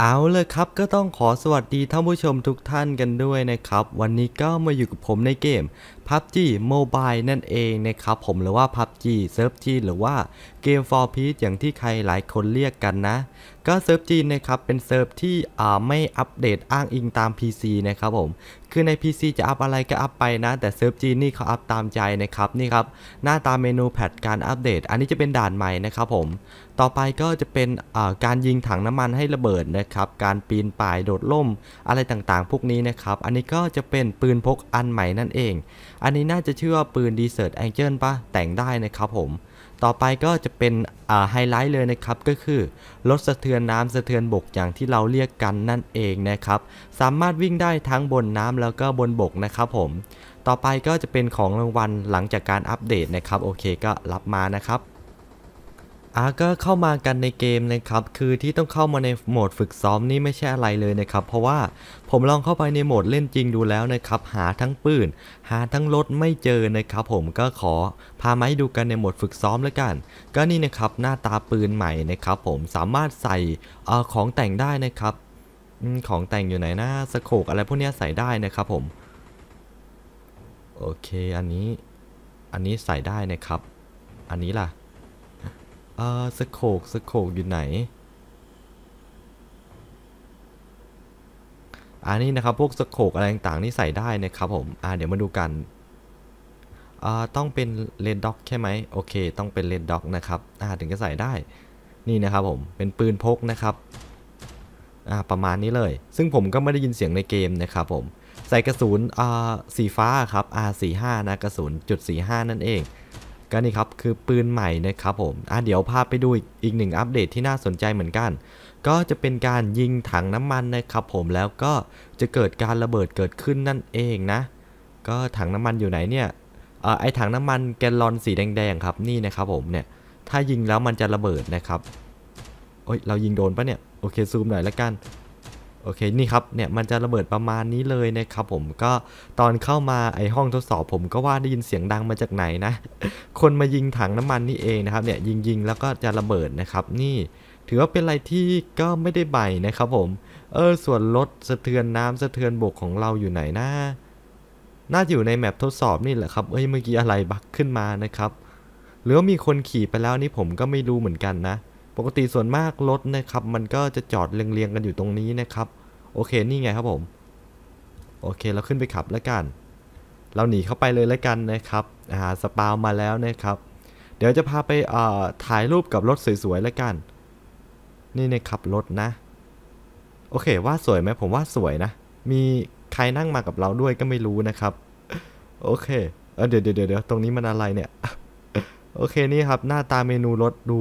เอาเลยครับก็ต้องขอสวัสดีท่านผู้ชมทุกท่านกันด้วยนะครับ วันนี้ก็มาอยู่กับผมในเกม PUBG Mobile นั่นเองนะครับ ผมหรือว่า PUBG s e r f G หรือว่าเกม for p e a c e อย่างที่ใครหลายคนเรียกกันนะ ก็เซิร์ฟจีนนะครับเป็นเซิร์ฟที่ไม่อัปเดตอ้างอิงตาม PC นะครับผมคือใน PC จะอัพอะไรก็อัพไปนะ แต่เซิร์ฟจีนี่เขาอัพตามใจนะครับนี่ครับหน้าตาเมนูแพดการอัปเดตอันนี้จะเป็นด่านใหม่นะครับผมต่อไปก็จะเป็นการยิงถังน้ำมันให้ระเบิดนะครับการปีนป่ายโดดล่มอะไรต่างๆ พวกนี้นะครับอันนี้ก็จะเป็นปืนพกอันใหม่นั่นเอง อันนี้น่าจะชื่อว่าปืนดีเซอร์ตแองเจิลปะแต่งได้นะครับผมต่อไปก็จะเป็นไฮไลท์เลยนะครับก็คือรถสะเทือนน้ำสะเทือนบกอย่างที่เราเรียกกันนั่นเองนะครับ สามารถวิ่งได้ทั้งบนน้ำแล้วก็บนบกนะครับ ผม ต่อไปก็จะเป็นของรางวัลหลังจากการอัปเดตนะครับโอเคก็รับมานะครับอาก็เข้ามากันในเกมนะครับ คือที่ต้องเข้ามาในโหมดฝึกซ้อมนี่ไม่ใช่อะไรเลยนะครับ เพราะว่าผมลองเข้าไปในโหมดเล่นจริงดูแล้วนะครับ หาทั้งปืน หาทั้งรถไม่เจอนะครับ ผมก็ขอพามาให้ดูกันในโหมดฝึกซ้อมแล้วกัน ก็นี่นะครับหน้าตาปืนใหม่นะครับ ผมสามารถใส่อของแต่งได้นะครับของแต่งอยู่ไหนนะสโคกอะไรพวกนี้ใส่ได้นะครับผม โอเคอันนี้อันนี้ใส่ได้นะครับ อันนี้ล่ะเออสโคกสโคกอยู่ไหน อันนี้นะครับพวกสโคกอะไรต่างๆนี่ใส่ได้นะครับผม อ่าเดี๋ยวมาดูกัน อ่าต้องเป็นเลนด็อกใช่ไหมโอเคต้องเป็นเลนด็อกนะครับ อ่าถึงจะใส่ได้ นี่นะครับผมเป็นปืนพกนะครับ อ่าประมาณนี้เลย ซึ่งผมก็ไม่ได้ยินเสียงในเกมนะครับผม ใส่กระสุน อ่าสีฟ้าครับ R45 นะกระสุนจุด45นั่นเองก็นี่ครับคือปืนใหม่นะครับผมอ่ะเดี๋ยวพาไปดูอีกหนึ่งอัปเดตที่น่าสนใจเหมือนกัน ก็จะเป็นการยิงถังน้ำมันนะครับผมแล้วก็จะเกิดการระเบิดเกิดขึ้นนั่นเองนะ ก็ถังน้ำมันอยู่ไหนเนี่ยอไอถังน้ำมันแกลลอนสีแดงๆครับนี่นะครับผมเนี่ยถ้ายิงแล้วมันจะระเบิดนะครับโอ้ยเรายิงโดนปะเนี่ยโอเคซูมหน่อยละกันโอเค นี่ครับ เนี่ย มันจะระเบิดประมาณนี้เลยนะครับผม ก็ตอนเข้ามาไอห้องทดสอบผมก็ว่าได้ยินเสียงดังมาจากไหนนะ คนมายิงถังน้ำมันนี่เองนะครับ เนี่ยยิงยิงแล้วก็จะระเบิดนะครับ นี่ถือว่าเป็นอะไรที่ก็ไม่ได้ใบนะครับผม เออส่วนรถสะเทือนน้ำสะเทือนบกของเราอยู่ไหนนะ น่าจะอยู่ในแมปทดสอบนี่แหละครับเอ้ยเมื่อกี้อะไรบักขึ้นมานะครับ หรือว่ามีคนขี่ไปแล้วนี่ผมก็ไม่รู้เหมือนกันนะปกติส่วนมากรถนะครับ มันก็จะจอดเรียงๆกันอยู่ตรงนี้นะครับ โอเคนี่ไงครับผม โอเค เราขึ้นไปขับแล้วกัน เราหนีเข้าไปเลยแล้วกันนะครับอ่าสปาวมาแล้วนะครับ เดี๋ยวจะพาไปถ่ายรูปกับรถสวยๆแล้วกัน นี่นะครับรถนะ โอเคว่าสวยไหมผมว่าสวยนะ มีใครนั่งมากับเราด้วยก็ไม่รู้นะครับโอเคเเดี๋ยวเดี๋ยวเดี๋ยวตรงนี้มันอะไรเนี่ยโอเคนี่ครับ หน้าตาเมนูรถดู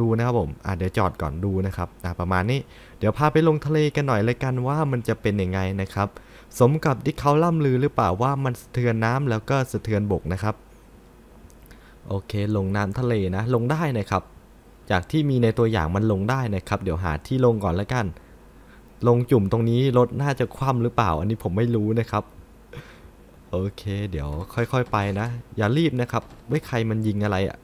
ดูนะครับผมอ่ะเดี๋ยวจอดก่อนดูนะครับอ่ะประมาณนี้ เดี๋ยวพาไปลงทะเลกันหน่อยเลยกันว่ามันจะเป็นยังไงนะครับ สมกับที่เขาล่าลือหรือเปล่าว่ามันสะเทือนน้ำแล้วก็สะเทือนบกนะครับ โอเค ลงน้ำทะเลนะ ลงได้นะครับจากที่มีในตัวอย่างมันลงได้นะครับ เดี๋ยวหาที่ลงก่อนแล้วกัน ลงจุ่มตรงนี้รถน่าจะคว่ำหรือเปล่า อันนี้ผมไม่รู้นะครับโอเค เดี๋ยวค่อยๆไปนะ อย่ารีบนะครับ ไม่ใครมันยิงอะไรอะ่ะ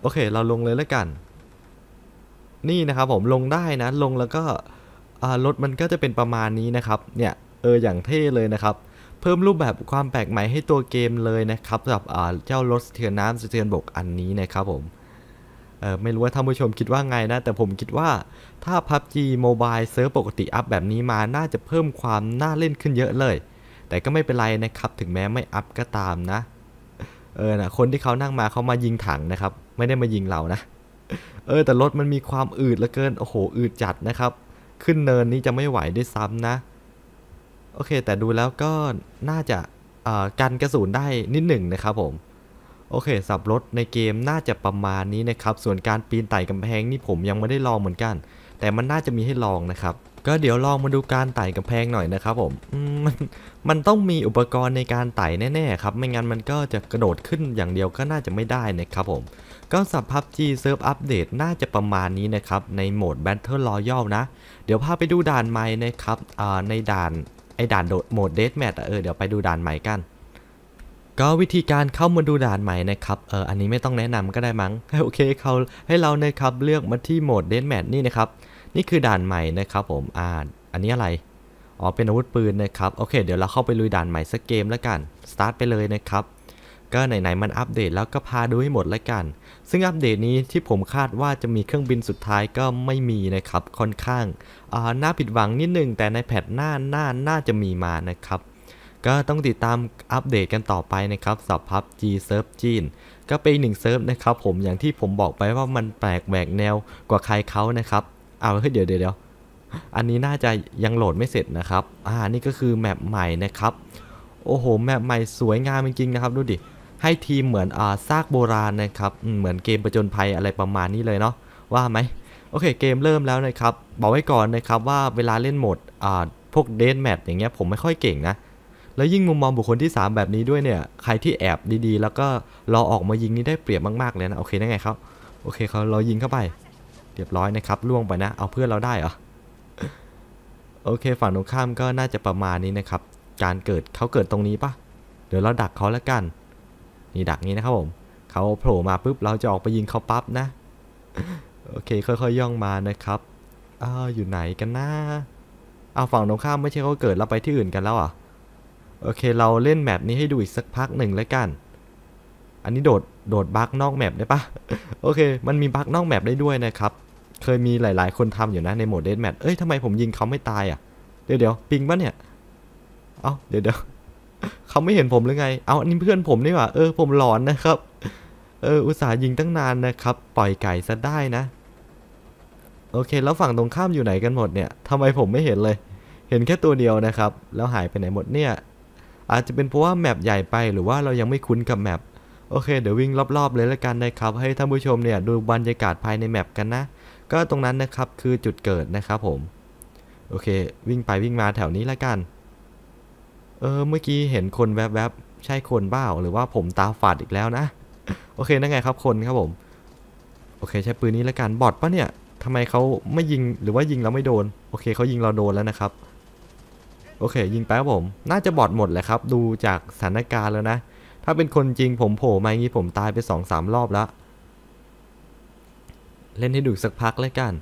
โอเคเราลงเลยแล้วกัน นี่นะครับผมลงได้นะ ลงแล้วก็รถมันก็จะเป็นประมาณนี้นะครับเนี่ยเอออย่างเท่เลยนะครับ เพิ่มรูปแบบความแปลกใหม่ให้ตัวเกมเลยนะครับสำหรับเจ้ารถสเทือนน้ำสเทือนบกอันนี้นะครับผมเออไม่รู้ว่าท่านผู้ชมคิดว่าไงนะแต่ผมคิดว่าถ้า PUBG Mobile เซิร์ฟปกติอัพแบบนี้มาน่าจะเพิ่มความน่าเล่นขึ้นเยอะเลยแต่ก็ไม่เป็นไรนะครับถึงแม้ไม่อัพก็ตามนะ เออนะคนที่เขานั่งมาเขามายิงถังนะครับ ไม่ได้มายิงเรานะเออแต่รถมันมีความอืดเหลือเกินโอ้โหอืดจัดนะครับ ขึ้นเนินนี้จะไม่ไหวด้วยซ้ำนะ โอเค แต่ดูแล้วก็น่าจะกันกระสุนได้นิดหนึ่งนะครับ ผม โอเค สับรถในเกมน่าจะประมาณนี้นะครับ ส่วนการปีนไต่กำแพงนี่ผมยังไม่ได้ลองเหมือนกัน แต่มันน่าจะมีให้ลองนะครับก็เดี๋ยวลองมาดูการไต่กำแพงหน่อยนะครับผมมันมันต้องมีอุปกรณ์ในการไต่แน่ๆครับไม่งั้นมันก็จะกระโดดขึ้นอย่างเดียวก็น่าจะไม่ได้นะครับผมก็สับพับจีเซิร์ฟอัปเดตน่าจะประมาณนี้นะครับในโหมด Battle Royale นะเดี๋ยวพาไปดูด่านใหม่นะครับในด่านไอด่านโหมดเดสแมทเออเดี๋ยวไปดูด่านใหม่กัน ก็วิธีการเข้ามาดูด่านใหม่นะครับเอออันนี้ไม่ต้องแนะนำก็ได้มั้งโอเคเขาให้เรานะครับเลือกมาที่โหมดเดสแมทนี่นะครับนี่คือด่านใหม่นะครับผม อ่า อันนี้อะไร อ๋อ เป็นอาวุธปืนนะครับ โอเค เดี๋ยวเราเข้าไปลุยด่านใหม่สักเกม แล้วกัน สตาร์ทไปเลยนะครับ ก็ไหนๆ มันอัปเดตแล้วก็พาดูให้หมดแล้วกัน ซึ่งอัปเดตนี้ที่ผมคาดว่าจะมีเครื่องบินสุดท้ายก็ไม่มีนะครับ ค่อนข้างน่าผิดหวังนิดนึงแต่ในแพทหน้าหน้าน่าจะมีมานะครับ ก็ต้องติดตามอัปเดตกันต่อไปนะครับสับพับ G ิร์ฟจีน ก็เป็นหนึ่งเซิร์ฟนะครับ ผมอย่างที่ผมบอกไปว่ามันแปลกแหวกแนวกว่าใครเขานะครับอ้ยวเดี๋ยวเดี๋ยวอันนี้น่าจะยังโหลดไม่เสร็จนะครับ อ่านี่ก็คือแมปใหม่นะครับ โอ้โห แมปใหม่สวยงามจริงๆนะครับดูดิ ให้ทีมเหมือนอ่าซากโบราณนะครับ เหมือนเกมประจนภัยอะไรประมาณนี้เลยเนาะ ว่าไหมโอเคเกมเริ่มแล้วนะครับ บอกไว้ก่อนนะครับว่าเวลาเล่นโหมดอ่าพวกเดนแมทอย่างเงี้ยผมไม่ค่อยเก่งนะ แล้วยิ่งมุมมองบุคคลที่ 3 แบบนี้ด้วยเนี่ย ใครที่แอบดีๆ แล้วก็รอออกมายิงนี่ได้เปรียบมาก ๆเลยนะ โอเคได้ไงครับโอเคเขาเรายิงเข้าไปเรียบร้อยนะครับล่วงไปนะ เอาเพื่อนเราได้เหรอโอเค ฝั่งตรงข้ามก็น่าจะประมาณนี้นะครับ การเกิดเขาเกิดตรงนี้ปะเดี๋ยวเราดักเขาแล้วกัน นี่ดักนี้นะครับผมเขาโผล่มาปุ๊บเราจะออกไปยิงเขาปั๊บนะ โอเคค่อยๆย่องมานะครับอ้าวอยู่ไหนกันนะเอาฝั่งตรงข้ามไม่ใช่เขาเกิดเราไปที่อื่นกันแล้วอ่ะโอเค เราเล่นแมปนี้ให้ดูอีกสักพักหนึ่งแล้วกันอันนี้โดดโดดบั๊กนอกแมปได้ปะโอเค มันมีบั๊กนอกแมปได้ด้วยนะครับ เคยมีหลาย ๆคนทำอยู่นะในโหมดเดสแมทเอ้ยทำไมผมยิงเขาไม่ตายอ่ะเดี๋ยวเดี๋ยวปิงปะเนี่ย เอ้าเดี๋ยวเดี๋ยวเขาไม่เห็นผมหรือไง เอาอันนี้เพื่อนผมนี่หว่า เออ ผมหลอนนะครับ เออ อุตส่าห์ยิงตั้งนานนะครับ ปล่อยไก่ซะได้นะ โอเค แล้วฝั่งตรงข้ามอยู่ไหนกันหมดเนี่ยทำไมผมไม่เห็นเลย เห็นแค่ตัวเดียวนะครับ แล้วหายไปไหนหมดเนี่ย อาจจะเป็นเพราะว่าแมปใหญ่ไปหรือว่าเรายังไม่คุ้นกับแมปโอเคเดี๋ยววิ่งรอบๆเลยละกันนะครับ ให้ท่านผู้ชมเนี่ยดูบรรยากาศภายในแมปกันนะก็ตรงนั้นนะครับคือจุดเกิดนะครับ ผมโอเควิ่งไปวิ่งมาแถวนี้ละกันเออเมื่อกี้เห็นคนแวบๆใช่คนบ้าหรือว่าผมตาฝาดอีกแล้วนะโอเคนั่นไงครับคนครับผม โอเค ใช้ปืนนี้ละกันบอดปะเนี่ยทำไมเขาไม่ยิงหรือว่ายิงเราไม่โดนโอเคเขายิงเราโดนแล้วนะครับโอเค ยิงไปครับผม น่าจะบอดหมดแหละครับ ดูจากสถานการณ์แล้วนะถ้าเป็นคนจริงผมโผล่มาอย่างนี้ผมตายไปสองสามรอบละเล่นให้ดูสักพักเลยกัน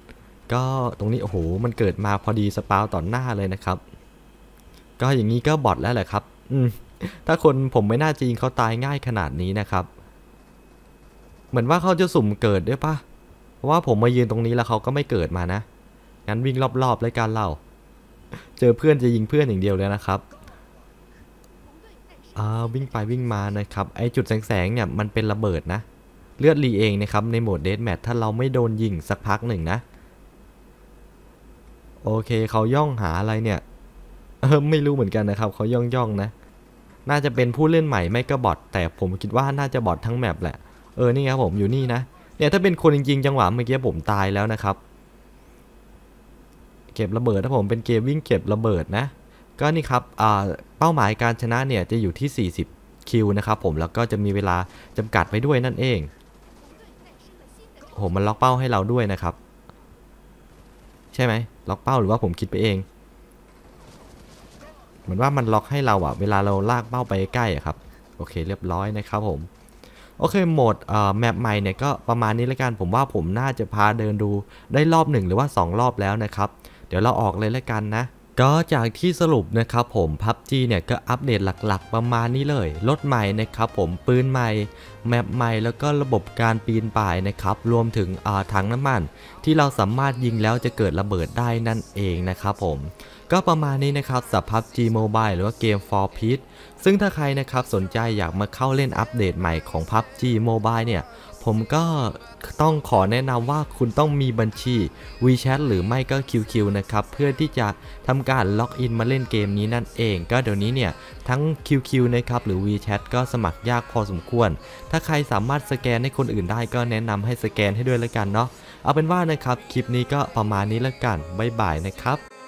ก็ตรงนี้โอ้โหมันเกิดมาพอดีสปาวต่อหน้าเลยนะครับ ก็อย่างนี้ก็บอดแล้วแหละครับ อืมถ้าคนผมไม่น่าจริงเขาตายง่ายขนาดนี้นะครับ เหมือนว่าเขาจะสุ่มเกิดด้วยปะเพราะว่าผมมายืนตรงนี้แล้วเขาก็ไม่เกิดมานะงั้นวิ่งรอบๆเลยการเล่าเจอเพื่อนจะยิงเพื่อนอย่างเดียวเลยนะครับอ่าวิ่งไปวิ่งมานะครับไอจุดแสงแสงเนี่ยมันเป็นระเบิดนะ เลือดรีเองนะครับในโหมดเดสแมทถ้าเราไม่โดนยิงสักพักหนึ่งนะโอเคเขาย่องหาอะไรเนี่ยเออไม่รู้เหมือนกันนะครับเขาย่องย่องนะ น่าจะเป็นผู้เล่นใหม่ไม่ก็บอทแต่ผมคิดว่าน่าจะบอททั้งแมปแหละเออนี่ครับผมอยู่นี่นะเนี่ยถ้าเป็นคนจริงๆ จังหวะเมื่อกี้ผมตายแล้วนะครับ เก็บระเบิดนะผมเป็นเกมวิ่งเก็บระเบิดนะก็นี่ครับเป้าหมายการชนะเนี่ยจะอยู่ที่ 40คิวนะครับผม แล้วก็จะมีเวลาจำกัดไว้ด้วยนั่นเองโหมันล็อกเป้าให้เราด้วยนะครับ ใช่ไหม ล็อกเป้าหรือว่าผมคิดไปเอง เหมือนว่ามันล็อกให้เราอะเวลาเราลากเป้าไปใกล้อะครับ โอเคเรียบร้อยนะครับผม โอเคโหมดแมปใหม่เนี่ยก็ประมาณนี้ละกัน ผมว่าผมน่าจะพาเดินดูได้รอบหนึ่งหรือว่า 2 รอบแล้วนะครับ เดี๋ยวเราออกเลยละกันนะก็จากที่สรุปนะครับผมพับจีเนี่ย ก็อัปเดตหลักๆ ประมาณนี้เลย รถใหม่นะครับผมปืนใหม่แมปใหม่แล้วก็ระบบการปีนป่ายนะครับ รวมถึงถังน้ำมัน ที่เราสามารถยิงแล้วจะเกิดระเบิดได้นั่นเองนะครับผม ก็ประมาณนี้นะครับสับพับ G Mobile หรือว่าเกม For p e a c e ซึ่งถ้าใครนะครับสนใจ อยากมาเข้าเล่นอัปเดตใหม่ของพับ G Mobile เนี่ยผมก็ต้องขอแนะนำว่าคุณต้องมีบัญชี WeChat หรือไม่ก็ QQ นะครับ เพื่อที่จะทำการล็อกอินมาเล่นเกมนี้นั่นเอง ก็เดี๋ยวนี้เนี่ย ทั้ง QQ นะครับ หรือ WeChat ก็สมัครยากพอสมควร ถ้าใครสามารถสแกนให้คนอื่นได้ก็แนะนำให้สแกนให้ด้วยละกันเนาะเอาเป็นว่านะครับ คลิปนี้ก็ประมาณนี้ละกัน บ๊ายบายนะครับ